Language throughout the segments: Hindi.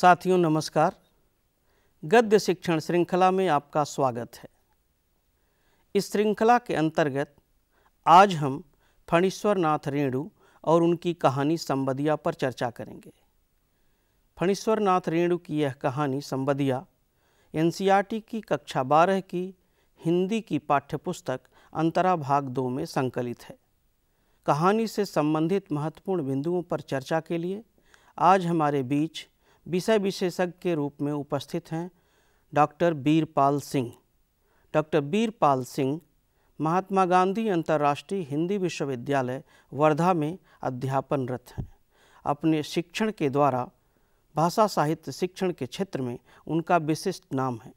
साथियों नमस्कार गद्य शिक्षण श्रृंखला में आपका स्वागत है इस श्रृंखला के अंतर्गत आज हम फणीश्वरनाथ रेणु और उनकी कहानी संबदिया पर चर्चा करेंगे फणीश्वरनाथ रेणु की यह कहानी संबदिया एन की कक्षा बारह की हिंदी की पाठ्यपुस्तक अंतरा भाग दो में संकलित है कहानी से संबंधित महत्वपूर्ण बिंदुओं पर चर्चा के लिए आज हमारे बीच विषय विशेषज्ञ के रूप में उपस्थित हैं डॉक्टर बीरपाल सिंह डॉक्टर बीरपाल सिंह महात्मा गांधी अंतर्राष्ट्रीय हिंदी विश्वविद्यालय वर्धा में अध्यापनरत हैं अपने शिक्षण के द्वारा भाषा साहित्य शिक्षण के क्षेत्र में उनका विशिष्ट नाम है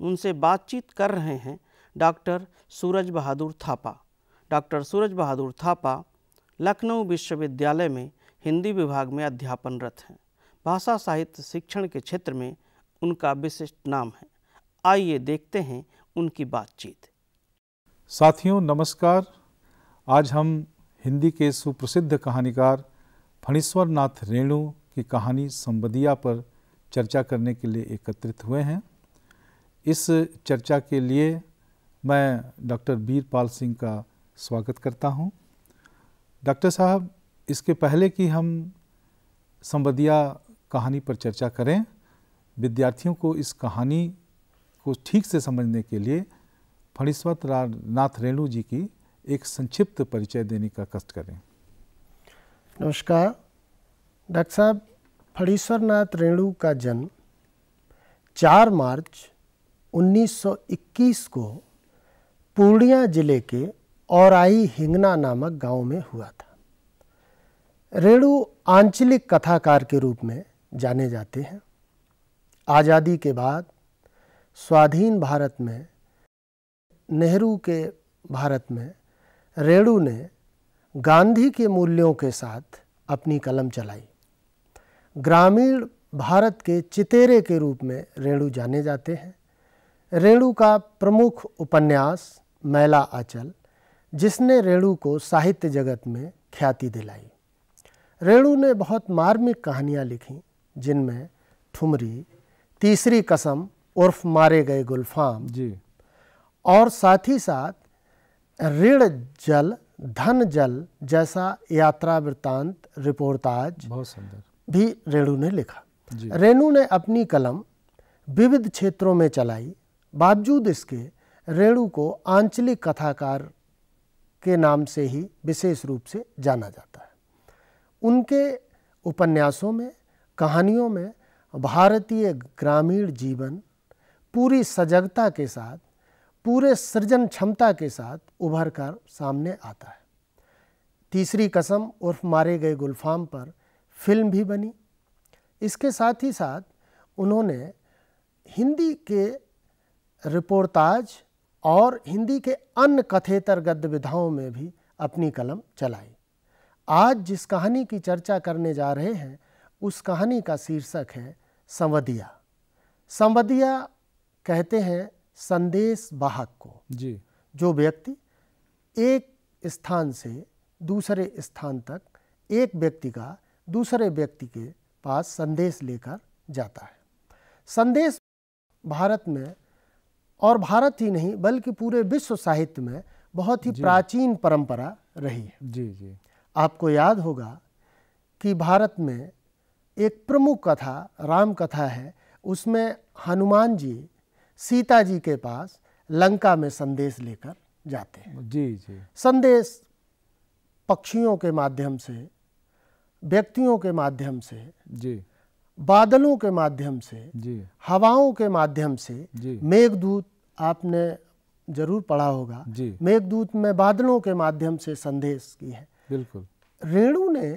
उनसे बातचीत कर रहे हैं डॉक्टर सूरज बहादुर थापा डॉक्टर सूरज बहादुर थापा लखनऊ विश्वविद्यालय में हिंदी विभाग में अध्यापनरत हैं भाषा साहित्य शिक्षण के क्षेत्र में उनका विशिष्ट नाम है आइए देखते हैं उनकी बातचीत साथियों नमस्कार आज हम हिंदी के सुप्रसिद्ध कहानीकार फणीश्वर नाथ रेणु की कहानी संबदिया पर चर्चा करने के लिए एकत्रित हुए हैं इस चर्चा के लिए मैं डॉक्टर बीरपाल सिंह का स्वागत करता हूं। डॉक्टर साहब इसके पहले कि हम संबदिया कहानी पर चर्चा करें विद्यार्थियों को इस कहानी को ठीक से समझने के लिए फणीश्वत नाथ रेणु जी की एक संक्षिप्त परिचय देने का कष्ट करें नमस्कार डॉक्टर साहब फणीश्वर नाथ रेणु का जन्म 4 मार्च 1921 को पूर्णिया जिले के औराई हिंगना नामक गांव में हुआ था रेणु आंचलिक कथाकार के रूप में जाने जाते हैं आज़ादी के बाद स्वाधीन भारत में नेहरू के भारत में रेणु ने गांधी के मूल्यों के साथ अपनी कलम चलाई ग्रामीण भारत के चितेरे के रूप में रेणु जाने जाते हैं रेणु का प्रमुख उपन्यास मैला आचल जिसने रेणु को साहित्य जगत में ख्याति दिलाई रेणु ने बहुत मार्मिक कहानियाँ लिखीं जिनमें ठुमरी तीसरी कसम उर्फ मारे गए गुलफाम जी और साथ ही साथ ऋण जल धन जल जैसा यात्रा वृत्तांत रिपोर्टाज बहुत सुंदर भी रेणु ने लिखा रेणु ने अपनी कलम विविध क्षेत्रों में चलाई बावजूद इसके रेणु को आंचलिक कथाकार के नाम से ही विशेष रूप से जाना जाता है उनके उपन्यासों में कहानियों में भारतीय ग्रामीण जीवन पूरी सजगता के साथ पूरे सृजन क्षमता के साथ उभर कर सामने आता है तीसरी कसम उर्फ मारे गए गुलफाम पर फिल्म भी बनी इसके साथ ही साथ उन्होंने हिंदी के रिपोर्टाज और हिंदी के अन्य कथेतर गद्य विधाओं में भी अपनी कलम चलाई आज जिस कहानी की चर्चा करने जा रहे हैं उस कहानी का शीर्षक है संवदिया संवदिया कहते हैं संदेश वाहक को जी जो व्यक्ति एक स्थान से दूसरे स्थान तक एक व्यक्ति का दूसरे व्यक्ति के पास संदेश लेकर जाता है संदेश भारत में और भारत ही नहीं बल्कि पूरे विश्व साहित्य में बहुत ही प्राचीन परंपरा रही है जी जी आपको याद होगा कि भारत में एक प्रमुख कथा राम कथा है उसमें हनुमान जी सीता जी के पास लंका में संदेश लेकर जाते हैं जी जी संदेश पक्षियों के माध्यम से व्यक्तियों के माध्यम से जी बादलों के माध्यम से जी हवाओं के माध्यम से मेघदूत आपने जरूर पढ़ा होगा मेघदूत में बादलों के माध्यम से संदेश की है बिल्कुल रेणु ने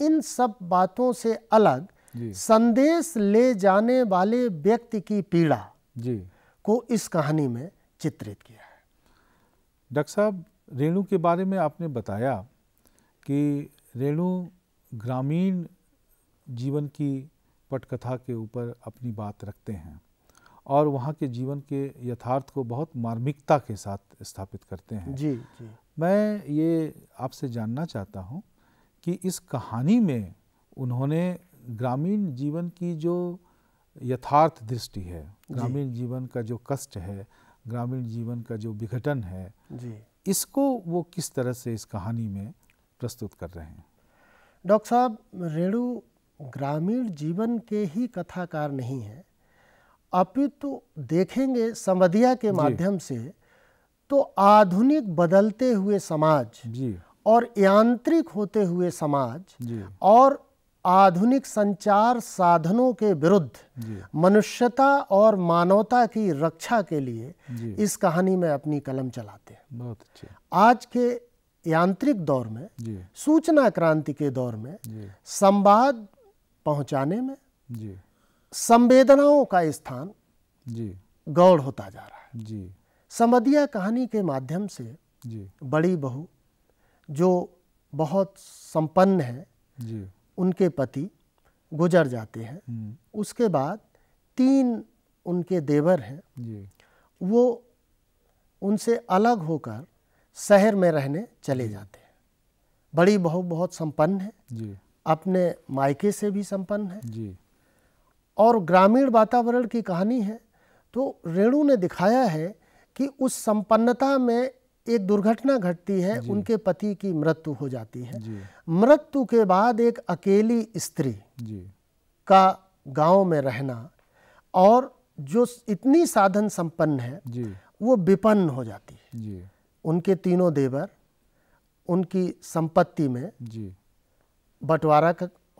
इन सब बातों से अलग संदेश ले जाने वाले व्यक्ति की पीड़ा जी को इस कहानी में चित्रित किया है डॉक्टर साहब रेणु के बारे में आपने बताया कि रेणु ग्रामीण जीवन की पटकथा के ऊपर अपनी बात रखते हैं और वहाँ के जीवन के यथार्थ को बहुत मार्मिकता के साथ स्थापित करते हैं जी जी मैं ये आपसे जानना चाहता हूँ कि इस कहानी में उन्होंने ग्रामीण जीवन की जो यथार्थ दृष्टि है ग्रामीण जीवन का जो कष्ट है ग्रामीण जीवन का जो विघटन है इसको वो किस तरह से इस कहानी में प्रस्तुत कर रहे हैं डॉक्टर साहब रेणु ग्रामीण जीवन के ही कथाकार नहीं है अपितु तो देखेंगे समधिया के माध्यम से तो आधुनिक बदलते हुए समाज जी और यांत्रिक होते हुए समाज और आधुनिक संचार साधनों के विरुद्ध मनुष्यता और मानवता की रक्षा के लिए इस कहानी में अपनी कलम चलाते हैं बहुत अच्छे आज के यांत्रिक दौर में सूचना क्रांति के दौर में संवाद पहुंचाने में संवेदनाओं का स्थान गौड़ होता जा रहा है समदिया कहानी के माध्यम से बड़ी बहू जो बहुत संपन्न है उनके पति गुजर जाते हैं हम्म। उसके बाद तीन उनके देवर हैं वो उनसे अलग होकर शहर में रहने चले जाते हैं बड़ी बहू बहुत संपन्न है जी। अपने मायके से भी संपन्न है जी। और ग्रामीण वातावरण की कहानी है तो रेणु ने दिखाया है कि उस संपन्नता में एक दुर्घटना घटती है उनके पति की मृत्यु हो जाती है मृत्यु के बाद एक अकेली स्त्री का गांव में रहना और जो इतनी साधन संपन्न है वो विपन्न हो जाती है उनके तीनों देवर उनकी संपत्ति में बंटवारा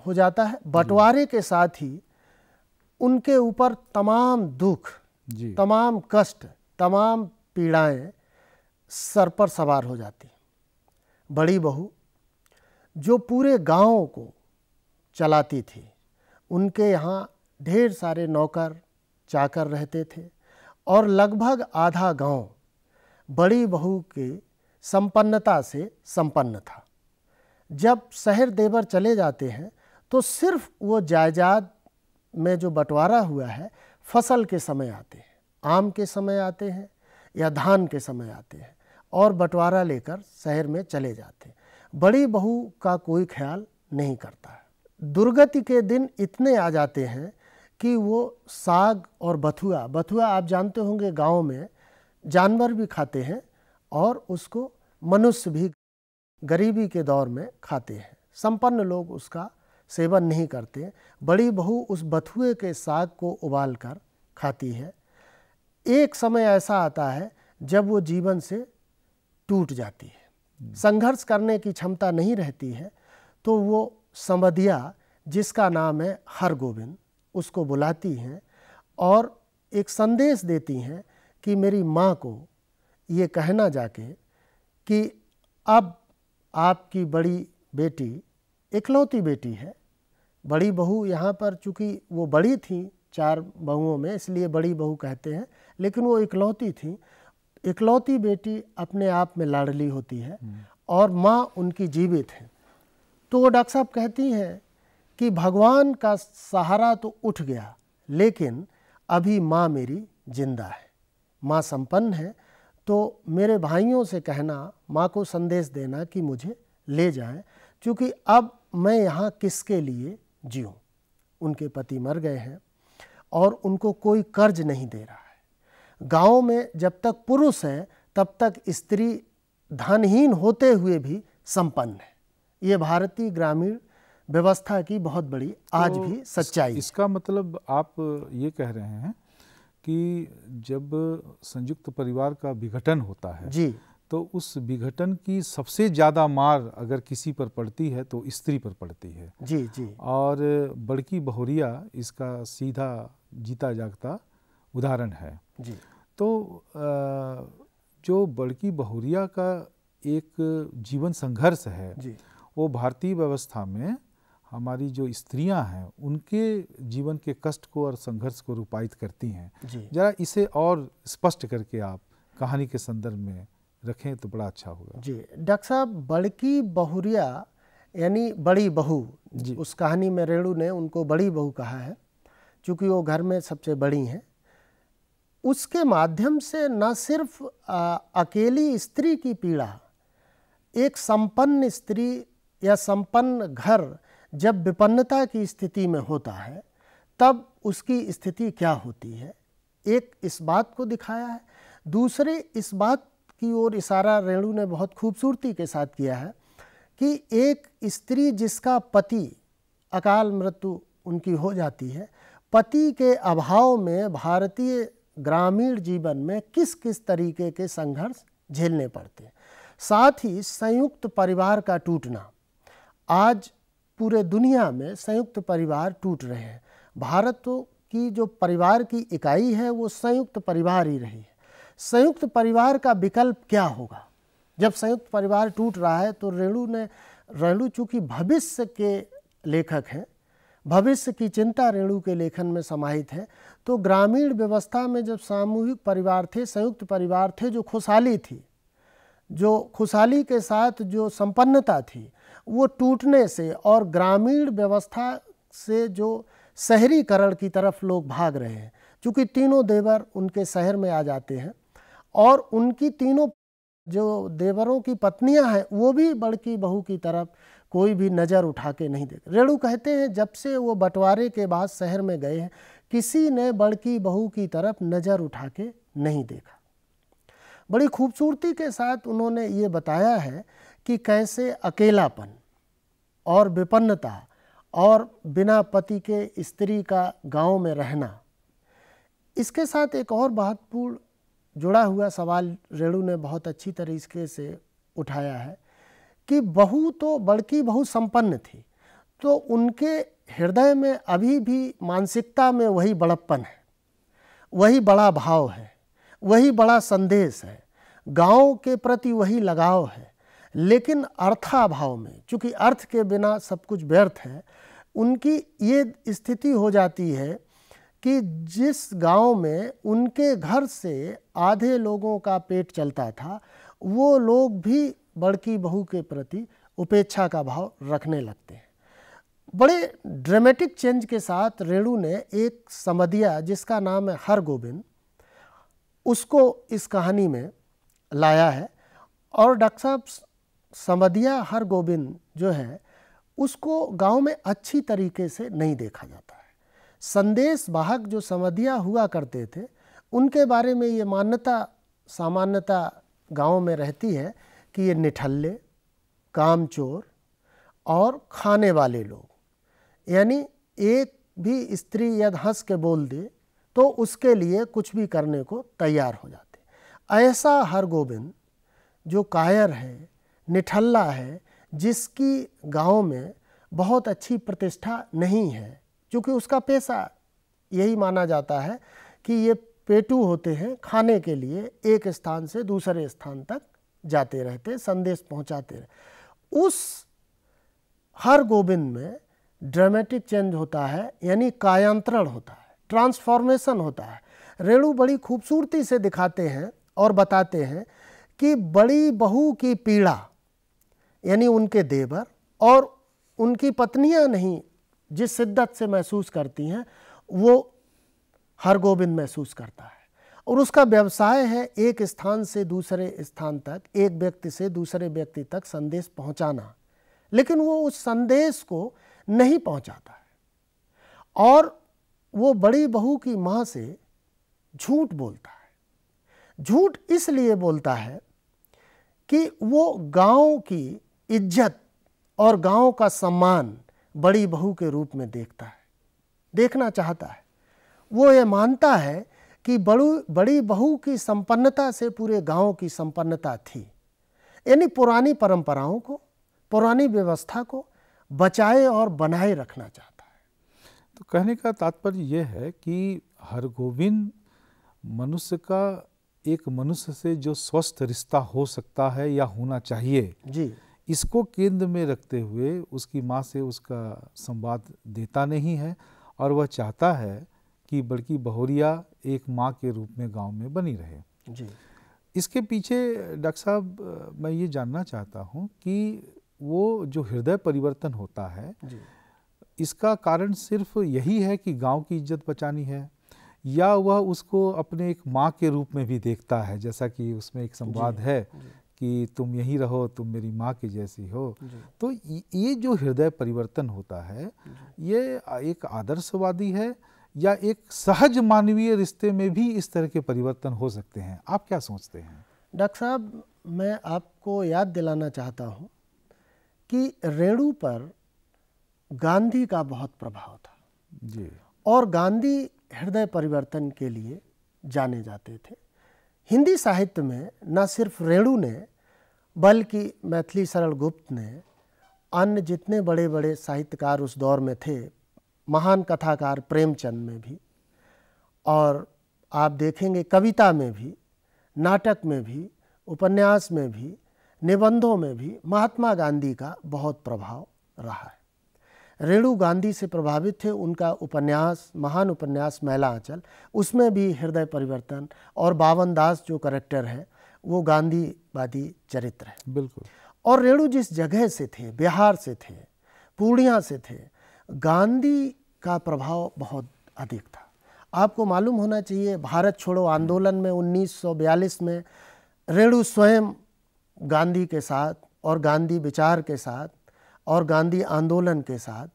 हो जाता है बंटवारे के साथ ही उनके ऊपर तमाम दुख तमाम कष्ट तमाम पीड़ाएं सर पर सवार हो जाती बड़ी बहू जो पूरे गांव को चलाती थी उनके यहाँ ढेर सारे नौकर चाकर रहते थे और लगभग आधा गांव बड़ी बहू के संपन्नता से संपन्न था जब शहर देवर चले जाते हैं तो सिर्फ वो जायदाद में जो बंटवारा हुआ है फसल के समय आते हैं आम के समय आते हैं या धान के समय आते हैं और बंटवारा लेकर शहर में चले जाते बड़ी बहू का कोई ख्याल नहीं करता है दुर्गति के दिन इतने आ जाते हैं कि वो साग और बथुआ बथुआ आप जानते होंगे गांव में जानवर भी खाते हैं और उसको मनुष्य भी गरीबी के दौर में खाते हैं संपन्न लोग उसका सेवन नहीं करते बड़ी बहू उस बथुए के साग को उबाल कर खाती है एक समय ऐसा आता है जब वो जीवन से टूट जाती है संघर्ष करने की क्षमता नहीं रहती है तो वो समधिया जिसका नाम है हर गोविंद उसको बुलाती हैं और एक संदेश देती हैं कि मेरी माँ को ये कहना जाके कि अब आपकी बड़ी बेटी इकलौती बेटी है बड़ी बहू यहाँ पर चूँकि वो बड़ी थी चार बहुओं में इसलिए बड़ी बहू कहते हैं लेकिन वो इकलौती थी इकलौती बेटी अपने आप में लाडली होती है और माँ उनकी जीवित है तो वो डॉक्टर साहब कहती हैं कि भगवान का सहारा तो उठ गया लेकिन अभी माँ मेरी जिंदा है माँ संपन्न है तो मेरे भाइयों से कहना माँ को संदेश देना कि मुझे ले जाएं क्योंकि अब मैं यहाँ किसके लिए जीऊँ उनके पति मर गए हैं और उनको कोई कर्ज नहीं दे रहा है गाँव में जब तक पुरुष हैं तब तक स्त्री धनहीन होते हुए भी संपन्न है ये भारतीय ग्रामीण व्यवस्था की बहुत बड़ी आज तो भी सच्चाई इसका मतलब आप ये कह रहे हैं कि जब संयुक्त परिवार का विघटन होता है जी तो उस विघटन की सबसे ज़्यादा मार अगर किसी पर पड़ती है तो स्त्री पर पड़ती है जी जी और बड़की बहुरिया इसका सीधा जीता जागता उदाहरण है जी तो जो बड़की बहुरिया का एक जीवन संघर्ष है जी। वो भारतीय व्यवस्था में हमारी जो स्त्रियां हैं उनके जीवन के कष्ट को और संघर्ष को रूपायित करती हैं जरा इसे और स्पष्ट करके आप कहानी के संदर्भ में रखें तो बड़ा अच्छा होगा जी डॉक्टर साहब बड़की बहुरिया यानी बड़ी बहू जी उस कहानी में रेणु ने उनको बड़ी बहू कहा है क्योंकि वो घर में सबसे बड़ी हैं उसके माध्यम से न सिर्फ अकेली स्त्री की पीड़ा एक संपन्न स्त्री या संपन्न घर जब विपन्नता की स्थिति में होता है तब उसकी स्थिति क्या होती है एक इस बात को दिखाया है दूसरे इस बात की ओर इशारा रेणु ने बहुत खूबसूरती के साथ किया है कि एक स्त्री जिसका पति अकाल मृत्यु उनकी हो जाती है पति के अभाव में भारतीय ग्रामीण जीवन में किस किस तरीके के संघर्ष झेलने पड़ते हैं साथ ही संयुक्त परिवार का टूटना आज पूरे दुनिया में संयुक्त परिवार टूट रहे हैं भारत तो की जो परिवार की इकाई है वो संयुक्त परिवार ही रही है संयुक्त परिवार का विकल्प क्या होगा जब संयुक्त परिवार टूट रहा है तो रेणु ने रेणु चूँकि भविष्य के लेखक हैं भविष्य की चिंता रेणु के लेखन में समाहित है तो ग्रामीण व्यवस्था में जब सामूहिक परिवार थे संयुक्त परिवार थे जो खुशहाली थी जो खुशहाली के साथ जो संपन्नता थी वो टूटने से और ग्रामीण व्यवस्था से जो शहरीकरण की तरफ लोग भाग रहे हैं क्योंकि तीनों देवर उनके शहर में आ जाते हैं और उनकी तीनों जो देवरों की पत्नियां हैं वो भी बड़की बहू की तरफ कोई भी नज़र उठा के नहीं देख रेणु कहते हैं जब से वो बंटवारे के बाद शहर में गए हैं किसी ने बड़की बहू की तरफ नज़र उठा के नहीं देखा बड़ी खूबसूरती के साथ उन्होंने ये बताया है कि कैसे अकेलापन और विपन्नता और बिना पति के स्त्री का गांव में रहना इसके साथ एक और महत्वपूर्ण जुड़ा हुआ सवाल रेणु ने बहुत अच्छी तरीके से उठाया है कि बहू तो बड़की बहू संपन्न थी तो उनके हृदय में अभी भी मानसिकता में वही बड़प्पन है वही बड़ा भाव है वही बड़ा संदेश है गांव के प्रति वही लगाव है लेकिन अर्थाभाव में चूँकि अर्थ के बिना सब कुछ व्यर्थ है उनकी ये स्थिति हो जाती है कि जिस गांव में उनके घर से आधे लोगों का पेट चलता था वो लोग भी बड़की बहू के प्रति उपेक्षा का भाव रखने लगते हैं बड़े ड्रामेटिक चेंज के साथ रेणु ने एक समदिया जिसका नाम है हर गोविंद उसको इस कहानी में लाया है और डॉक्टर साहब समधिया हर गोविंद जो है उसको गांव में अच्छी तरीके से नहीं देखा जाता है संदेश वाहक जो समधिया हुआ करते थे उनके बारे में ये मान्यता सामान्यता गांव में रहती है कि ये निठल्ले कामचोर और खाने वाले लोग यानी एक भी स्त्री यद हंस के बोल दे तो उसके लिए कुछ भी करने को तैयार हो जाते ऐसा हर गोविंद जो कायर है निठल्ला है जिसकी गांव में बहुत अच्छी प्रतिष्ठा नहीं है क्योंकि उसका पैसा यही माना जाता है कि ये पेटू होते हैं खाने के लिए एक स्थान से दूसरे स्थान तक जाते रहते संदेश पहुंचाते रहे उस हर गोविंद में ड्रामेटिक चेंज होता है यानी कायांतरण होता है ट्रांसफॉर्मेशन होता है रेणु बड़ी खूबसूरती से दिखाते हैं और बताते हैं कि बड़ी बहू की पीड़ा यानी उनके देवर और उनकी पत्नियां नहीं जिस शिद्दत से महसूस करती हैं वो हर गोविंद महसूस करता है और उसका व्यवसाय है एक स्थान से दूसरे स्थान तक एक व्यक्ति से दूसरे व्यक्ति तक संदेश पहुंचाना लेकिन वो उस संदेश को नहीं पहुंचाता है और वो बड़ी बहू की माँ से झूठ बोलता है झूठ इसलिए बोलता है कि वो गांव की इज्जत और गांव का सम्मान बड़ी बहू के रूप में देखता है देखना चाहता है वो ये मानता है कि बड़ू बड़ी बहू की संपन्नता से पूरे गांव की संपन्नता थी यानी पुरानी परंपराओं को पुरानी व्यवस्था को बचाए और बनाए रखना चाहता है तो कहने का तात्पर्य यह है कि हरगोविंद मनुष्य का एक मनुष्य से जो स्वस्थ रिश्ता हो सकता है या होना चाहिए जी इसको केंद्र में रखते हुए उसकी माँ से उसका संवाद देता नहीं है और वह चाहता है कि बल्कि बहोरिया एक माँ के रूप में गांव में बनी रहे जी इसके पीछे डॉक्टर साहब मैं ये जानना चाहता हूँ कि वो जो हृदय परिवर्तन होता है इसका कारण सिर्फ यही है कि गांव की इज्जत बचानी है या वह उसको अपने एक माँ के रूप में भी देखता है जैसा कि उसमें एक संवाद है कि तुम यही रहो तुम मेरी माँ की जैसी हो तो ये जो हृदय परिवर्तन होता है ये एक आदर्शवादी है या एक सहज मानवीय रिश्ते में भी इस तरह के परिवर्तन हो सकते हैं आप क्या सोचते हैं डॉक्टर साहब मैं आपको याद दिलाना चाहता हूँ कि रेणु पर गांधी का बहुत प्रभाव था जी और गांधी हृदय परिवर्तन के लिए जाने जाते थे हिंदी साहित्य में न सिर्फ रेणु ने बल्कि मैथिली सरल गुप्त ने अन्य जितने बड़े बड़े साहित्यकार उस दौर में थे महान कथाकार प्रेमचंद में भी और आप देखेंगे कविता में भी नाटक में भी उपन्यास में भी निबंधों में भी महात्मा गांधी का बहुत प्रभाव रहा है रेणु गांधी से प्रभावित थे उनका उपन्यास महान उपन्यास महिला आंचल उसमें भी हृदय परिवर्तन और बावन दास जो करेक्टर है वो गांधीवादी चरित्र है बिल्कुल और रेणु जिस जगह से थे बिहार से थे पूर्णिया से थे गांधी का प्रभाव बहुत अधिक था आपको मालूम होना चाहिए भारत छोड़ो आंदोलन में 1942 में रेणु स्वयं गांधी के साथ और गांधी विचार के साथ और गांधी आंदोलन के साथ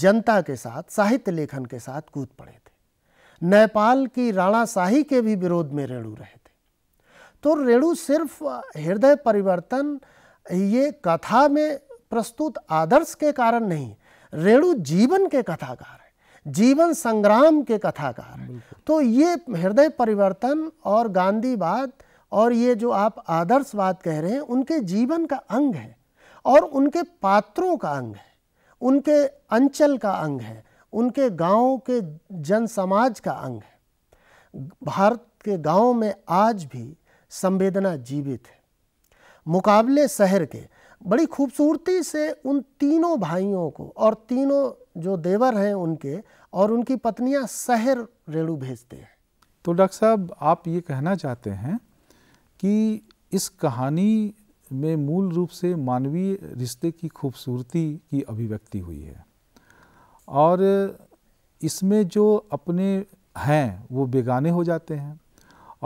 जनता के साथ साहित्य लेखन के साथ कूद पड़े थे नेपाल की राणा शाही के भी विरोध में रेणु रहे थे तो रेणु सिर्फ हृदय परिवर्तन ये कथा में प्रस्तुत आदर्श के कारण नहीं रेणु जीवन के कथाकार है जीवन संग्राम के कथाकार है तो ये हृदय परिवर्तन और गांधीवाद और ये जो आप आदर्शवाद कह रहे हैं उनके जीवन का अंग है और उनके पात्रों का अंग है उनके अंचल का अंग है उनके गाँव के जन समाज का अंग है भारत के गाँव में आज भी संवेदना जीवित है मुकाबले शहर के बड़ी खूबसूरती से उन तीनों भाइयों को और तीनों जो देवर हैं उनके और उनकी पत्नियां शहर रेणु भेजते हैं तो डॉक्टर साहब आप ये कहना चाहते हैं कि इस कहानी में मूल रूप से मानवीय रिश्ते की खूबसूरती की अभिव्यक्ति हुई है और इसमें जो अपने हैं वो बेगाने हो जाते हैं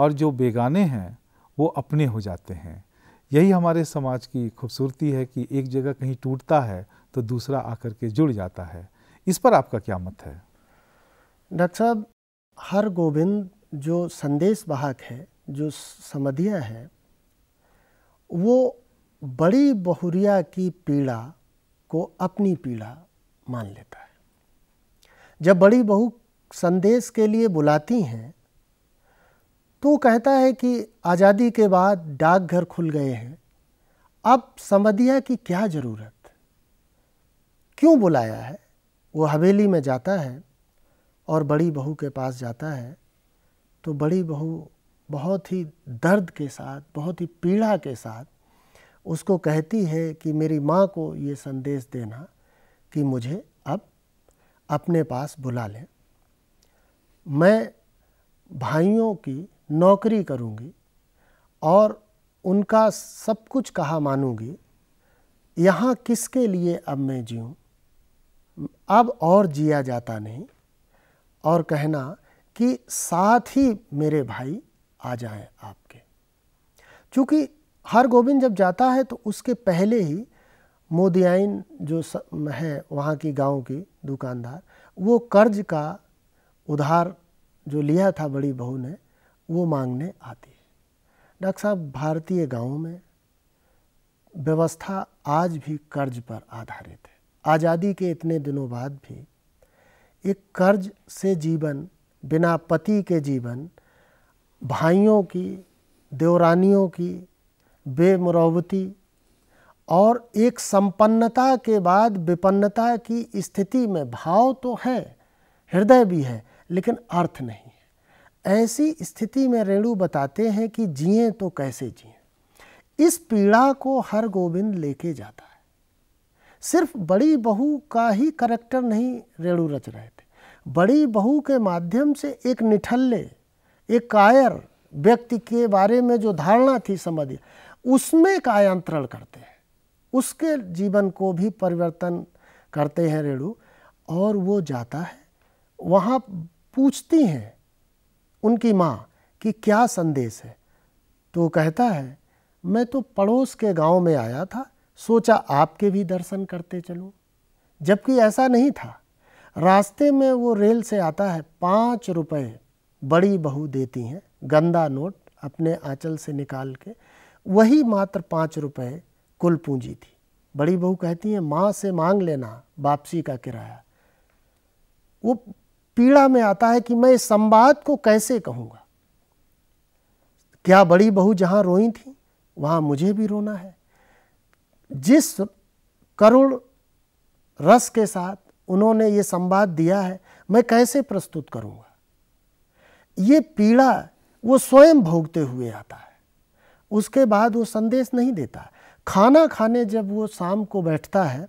और जो बेगाने हैं वो अपने हो जाते हैं यही हमारे समाज की खूबसूरती है कि एक जगह कहीं टूटता है तो दूसरा आकर के जुड़ जाता है इस पर आपका क्या मत है डॉक्टर साहब हर गोविंद जो संदेश वाहक है जो समधिया है वो बड़ी बहुरिया की पीड़ा को अपनी पीड़ा मान लेता है जब बड़ी बहू संदेश के लिए बुलाती हैं तो वो कहता है कि आज़ादी के बाद डाकघर खुल गए हैं अब समदिया की क्या ज़रूरत क्यों बुलाया है वो हवेली में जाता है और बड़ी बहू के पास जाता है तो बड़ी बहू बहुत ही दर्द के साथ बहुत ही पीड़ा के साथ उसको कहती है कि मेरी माँ को ये संदेश देना कि मुझे अब अपने पास बुला लें मैं भाइयों की नौकरी करूँगी और उनका सब कुछ कहा मानूंगी यहाँ किसके लिए अब मैं जीऊँ अब और जिया जाता नहीं और कहना कि साथ ही मेरे भाई आ जाएं आपके क्योंकि हर गोविंद जब जाता है तो उसके पहले ही मोदियाइन जो है वहाँ की गांव की दुकानदार वो कर्ज का उधार जो लिया था बड़ी बहू ने वो मांगने आती है डॉक्टर साहब भारतीय गांवों में व्यवस्था आज भी कर्ज पर आधारित है आज़ादी के इतने दिनों बाद भी एक कर्ज से जीवन बिना पति के जीवन भाइयों की देवरानियों की बेमरौबती और एक संपन्नता के बाद विपन्नता की स्थिति में भाव तो है हृदय भी है लेकिन अर्थ नहीं ऐसी स्थिति में रेणु बताते हैं कि जिए तो कैसे जिए इस पीड़ा को हर गोविंद लेके जाता है सिर्फ बड़ी बहू का ही करेक्टर नहीं रेणु रच रहे थे बड़ी बहू के माध्यम से एक निठल्ले एक कायर व्यक्ति के बारे में जो धारणा थी समझ उसमें कायांतरण करते हैं उसके जीवन को भी परिवर्तन करते हैं रेणु और वो जाता है वहाँ पूछती हैं उनकी माँ कि क्या संदेश है तो कहता है मैं तो पड़ोस के गांव में आया था सोचा आपके भी दर्शन करते चलूं जबकि ऐसा नहीं था रास्ते में वो रेल से आता है पाँच रुपये बड़ी बहू देती हैं गंदा नोट अपने आंचल से निकाल के वही मात्र पाँच रुपये कुल पूंजी थी बड़ी बहू कहती हैं माँ से मांग लेना वापसी का किराया वो पीड़ा में आता है कि मैं इस संवाद को कैसे कहूंगा क्या बड़ी बहू जहां रोई थी वहां मुझे भी रोना है जिस करुण रस के साथ उन्होंने ये संवाद दिया है मैं कैसे प्रस्तुत करूंगा ये पीड़ा वो स्वयं भोगते हुए आता है उसके बाद वो संदेश नहीं देता खाना खाने जब वो शाम को बैठता है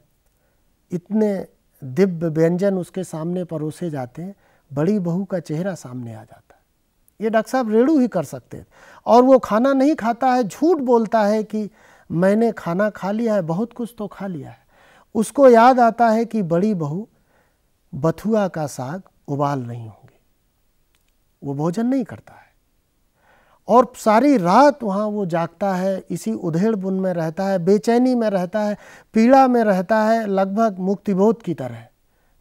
इतने दिव्य व्यंजन उसके सामने परोसे जाते हैं बड़ी बहू का चेहरा सामने आ जाता है ये डॉक्टर साहब रेड़ू ही कर सकते थे और वो खाना नहीं खाता है झूठ बोलता है कि मैंने खाना खा लिया है बहुत कुछ तो खा लिया है उसको याद आता है कि बड़ी बहू बथुआ का साग उबाल नहीं होंगे वो भोजन नहीं करता है और सारी रात वहाँ वो जागता है इसी उधेड़ बुन में रहता है बेचैनी में रहता है पीड़ा में रहता है लगभग मुक्तिबोध की तरह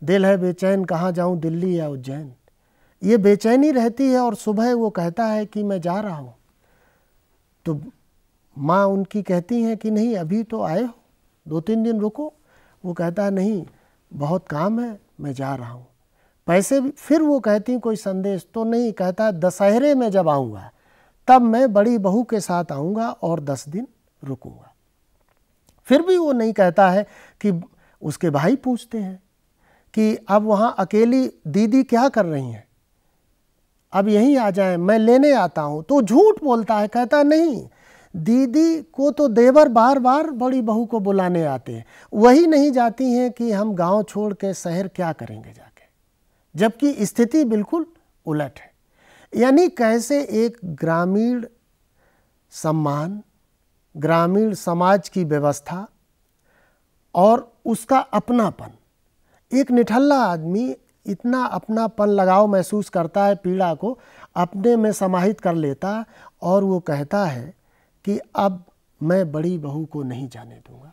दिल है बेचैन कहाँ जाऊँ दिल्ली या उज्जैन ये बेचैनी रहती है और सुबह वो कहता है कि मैं जा रहा हूँ तो माँ उनकी कहती हैं कि नहीं अभी तो आए हो दो तीन दिन रुको वो कहता है नहीं बहुत काम है मैं जा रहा हूँ पैसे भी फिर वो कहती कोई संदेश तो नहीं कहता दशहरे में जब आऊँगा तब मैं बड़ी बहू के साथ आऊंगा और दस दिन रुकूंगा फिर भी वो नहीं कहता है कि उसके भाई पूछते हैं कि अब वहां अकेली दीदी क्या कर रही हैं अब यहीं आ जाए मैं लेने आता हूं तो झूठ बोलता है कहता नहीं दीदी को तो देवर बार बार बड़ी बहू को बुलाने आते हैं वही नहीं जाती हैं कि हम गांव छोड़ के शहर क्या करेंगे जाके जबकि स्थिति बिल्कुल उलट है यानी कैसे एक ग्रामीण सम्मान ग्रामीण समाज की व्यवस्था और उसका अपनापन एक निठल्ला आदमी इतना अपनापन लगाव महसूस करता है पीड़ा को अपने में समाहित कर लेता और वो कहता है कि अब मैं बड़ी बहू को नहीं जाने दूंगा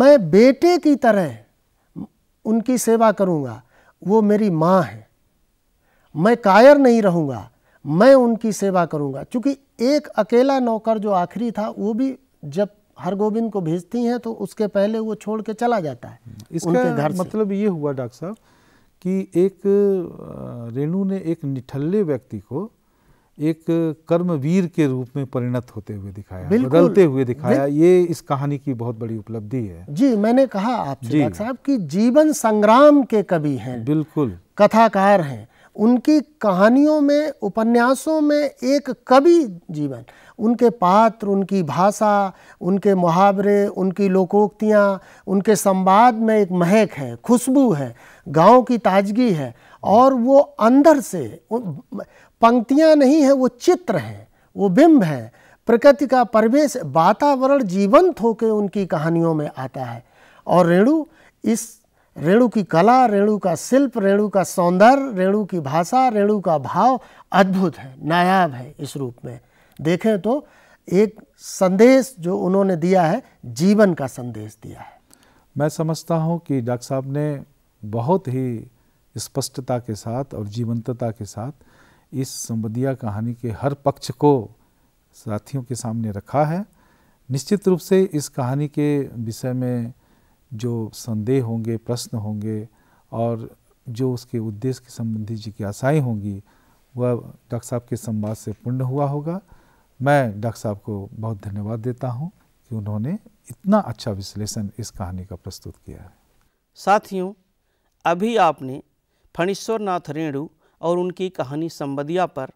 मैं बेटे की तरह उनकी सेवा करूंगा वो मेरी माँ है मैं कायर नहीं रहूंगा मैं उनकी सेवा करूंगा क्योंकि एक अकेला नौकर जो आखिरी था वो भी जब हरगोविंद को भेजती हैं तो उसके पहले वो छोड़ के चला जाता है इसका घर मतलब ये हुआ डॉक्टर साहब कि एक रेणु ने एक निठल्ले व्यक्ति को एक कर्मवीर के रूप में परिणत होते हुए दिखाया बदलते हुए दिखाया ये इस कहानी की बहुत बड़ी उपलब्धि है जी मैंने कहा आप डॉक्टर साहब कि जीवन संग्राम के कवि हैं बिल्कुल कथाकार हैं उनकी कहानियों में उपन्यासों में एक कवि जीवन उनके पात्र उनकी भाषा उनके मुहावरे उनकी लोकोक्तियाँ उनके संवाद में एक महक है खुशबू है गांव की ताजगी है और वो अंदर से पंक्तियाँ नहीं हैं वो चित्र हैं वो बिंब हैं प्रकृति का परिवेश वातावरण जीवंत होकर उनकी कहानियों में आता है और रेणु इस रेणु की कला रेणु का शिल्प रेणु का सौंदर्य रेणु की भाषा रेणु का भाव अद्भुत है नायाब है इस रूप में देखें तो एक संदेश जो उन्होंने दिया है जीवन का संदेश दिया है मैं समझता हूँ कि डॉक्टर साहब ने बहुत ही स्पष्टता के साथ और जीवंतता के साथ इस संबंधिया कहानी के हर पक्ष को साथियों के सामने रखा है निश्चित रूप से इस कहानी के विषय में जो संदेह होंगे प्रश्न होंगे और जो उसके उद्देश्य के संबंधी जिज्ञासाएँ होंगी वह डॉक्टर साहब के संवाद से पूर्ण हुआ होगा मैं डॉक्टर साहब को बहुत धन्यवाद देता हूँ कि उन्होंने इतना अच्छा विश्लेषण इस कहानी का प्रस्तुत किया है साथियों अभी आपने फणीश्वर नाथ रेणु और उनकी कहानी संबदिया पर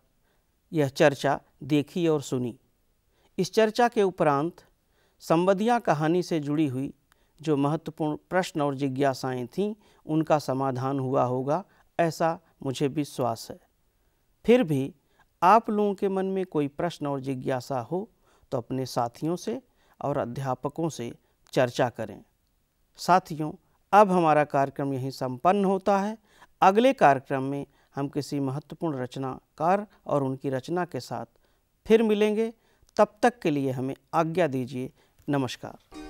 यह चर्चा देखी और सुनी इस चर्चा के उपरांत संबदिया कहानी से जुड़ी हुई जो महत्वपूर्ण प्रश्न और जिज्ञासाएं थीं उनका समाधान हुआ होगा ऐसा मुझे विश्वास है फिर भी आप लोगों के मन में कोई प्रश्न और जिज्ञासा हो तो अपने साथियों से और अध्यापकों से चर्चा करें साथियों अब हमारा कार्यक्रम यहीं संपन्न होता है अगले कार्यक्रम में हम किसी महत्वपूर्ण रचनाकार और उनकी रचना के साथ फिर मिलेंगे तब तक के लिए हमें आज्ञा दीजिए नमस्कार